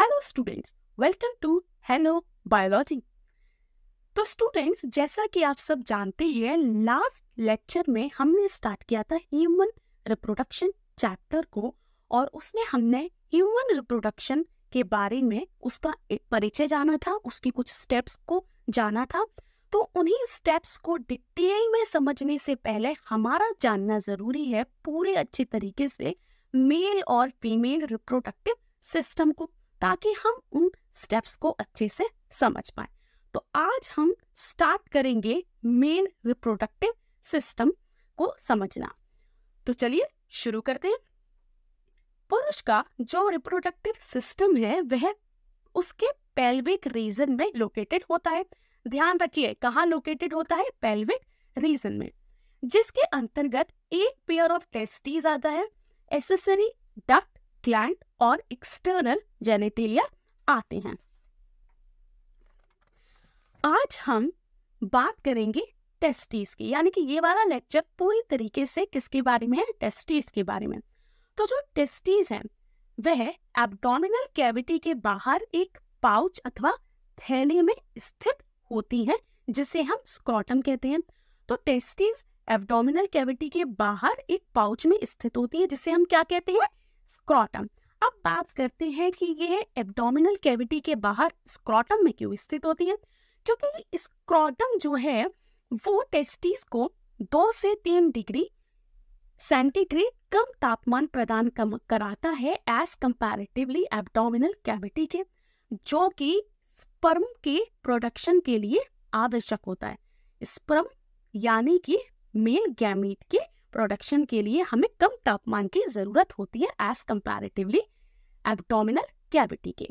hello students welcome to hello biology तो students जैसा कि आप सब जानते हैं लास्ट लेक्चर में हमने स्टार्ट किया था ह्यूमन रिप्रोडक्शन चैप्टर को और उसमें हमने ह्यूमन रिप्रोडक्शन के बारे में उसका एक परिचय जाना था उसकी कुछ स्टेप्स को जाना था तो उन्हीं स्टेप्स को डिटेल में समझने से पहले हमारा जानना जरूरी है पूरे अच्छे तरीके से मेल और फीमेल रिप्रोडक्टिव सिस्टम को ताकि हम उन स्टेप्स को अच्छे से समझ पाए तो आज हम स्टार्ट करेंगे मेन रिप्रोडक्टिव सिस्टम को समझना तो चलिए शुरू करते हैं पुरुष का जो रिप्रोडक्टिव सिस्टम है वह उसके पेल्विक रीजन में लोकेटेड होता है ध्यान रखिए कहाँ लोकेटेड होता है पेल्विक रीजन में जिसके अंतर्गत एक पेयर ऑफ टेस्टीज आता है एसेसरी डक्ट ग्लैंड और एक्सटर्नल जेनेटेलिया आते हैं आज हम बात करेंगे टेस्टिस की यानी कि ये वाला लेक्चर पूरी तरीके से किसके बारे में है टेस्टिस के बारे में तो जो टेस्टिस है वह एब्डोमिनल कैविटी के बाहर एक पाउच अथवा थैली में स्थित होती है जिसे हम स्कॉटम कहते हैं तो टेस्टिस एब्डोमिनल कैविटी के बाहर एक पाउच में स्थित होती है जिसे हम क्या कहते हैं स्क्रॉटम अब बात करते हैं कि यह एब्डोमिनल कैविटी के बाहर स्क्रॉटम में क्यों स्थित होती है क्योंकि स्क्रॉटम जो है वो टेस्टिस को दो से तीन डिग्री सेंटीग्रेड कम तापमान प्रदान कम कराता है एज कंपैरेटिवली एब्डोमिनल कैविटी के जो कि स्पर्म के प्रोडक्शन के लिए आवश्यक होता है स्पर्म यानी कि मेल गैमेट के प्रोडक्शन के लिए हमें कम तापमान की ज़रूरत होती है एज कंपैरेटिवली एबडोमिनल कैविटी के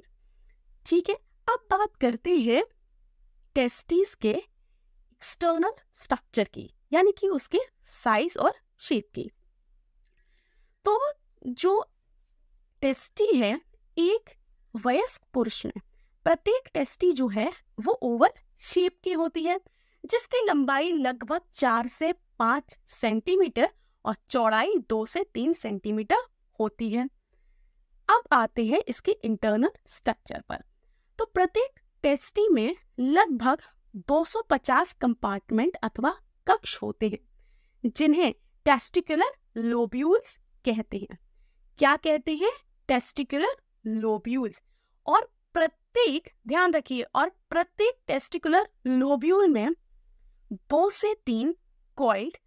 ठीक है अब बात करते हैं टेस्टिस के एक्सटर्नल स्ट्रक्चर की यानी कि उसके साइज और शेप की तो जो टेस्टी है एक वयस्क पुरुष में प्रत्येक टेस्टी जो है वो ओवल शेप की होती है जिसकी लंबाई लगभग चार से पांच सेंटीमीटर और चौड़ाई दो से तीन सेंटीमीटर होती है अब आते हैं इसके इंटरनल स्ट्रक्चर पर तो प्रत्येक टेस्टी में लगभग 250 कंपार्टमेंट अथवा कक्ष होते हैं जिन्हें टेस्टिकुलर लोब्यूल्स कहते हैं क्या कहते हैं टेस्टिकुलर लोब्यूल्स और प्रत्येक ध्यान रखिए और प्रत्येक टेस्टिकुलर लोब्यूल में दो से तीन कॉइल्ड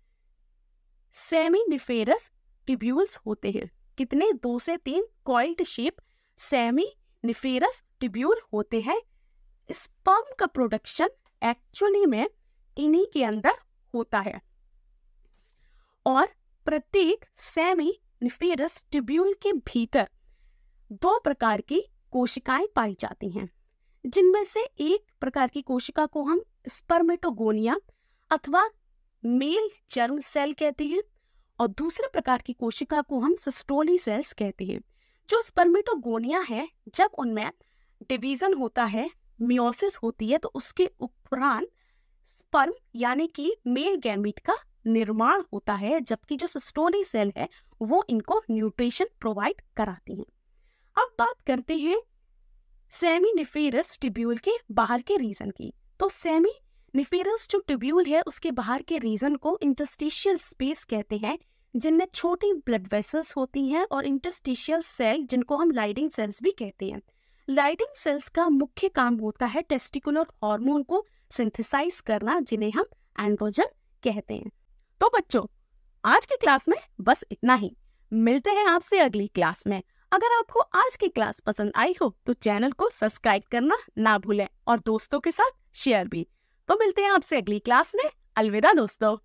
सेमी निफेरस ट्यूब्यूल्स होते हैं कितने दो से तीन coiled shape seminiferous tubule होते हैं स्पर्म का प्रोडक्शन एक्चुअली में इन्हीं के अंदर होता है और प्रत्येक सेमी निफेरस ट्यूब्यूल के भीतर दो प्रकार की कोशिकाएं पाई जाती हैं जिनमें से एक प्रकार की कोशिका को हम स्पर्मेटोगोनिया अथवा मेल जर्म सेल कहते हैं और दूसरे प्रकार की कोशिका को हम सिस्टोली सेल्स कहते हैं जो स्पर्मेटोगोनिया है जब उनमें डिवीजन होता है मियोसिस होती है तो उसके उपरांत स्पर्म यानी कि मेल गैमिट का निर्माण होता है जबकि जो सिस्टोली सेल है वो इनको न्यूट्रिशन प्रोवाइड कराती हैं अब बात करते हैं सेमी निफेरस टिब्यूल के बाहर के रीजन की तो सेमी निफेरस जो ट्यूब्यूल है उसके बाहर के रीजन को इंटस्टिशियल स्पेस कहते हैं जिनमें छोटी ब्लड वेसल्स होती हैं और इंटस्टिशियल सेल जिनको हम लाइडिंग सेल्स भी कहते हैं लाइडिंग सेल्स का मुख्य काम होता है टेस्टिकुलर हार्मोन को सिंथेसाइज करना जिन्हें हम एंड्रोजन कहते हैं तो बच्चों आज की क्लास में बस इतना ही मिलते हैं आपसे अगली क्लास में अगर आपको आज की क्लास पसंद आई हो तो चैनल को सब्सक्राइब करना ना भूलें और दोस्तों के साथ शेयर भी तो मिलते हैं आपसे अगली क्लास में अलविदा दोस्तों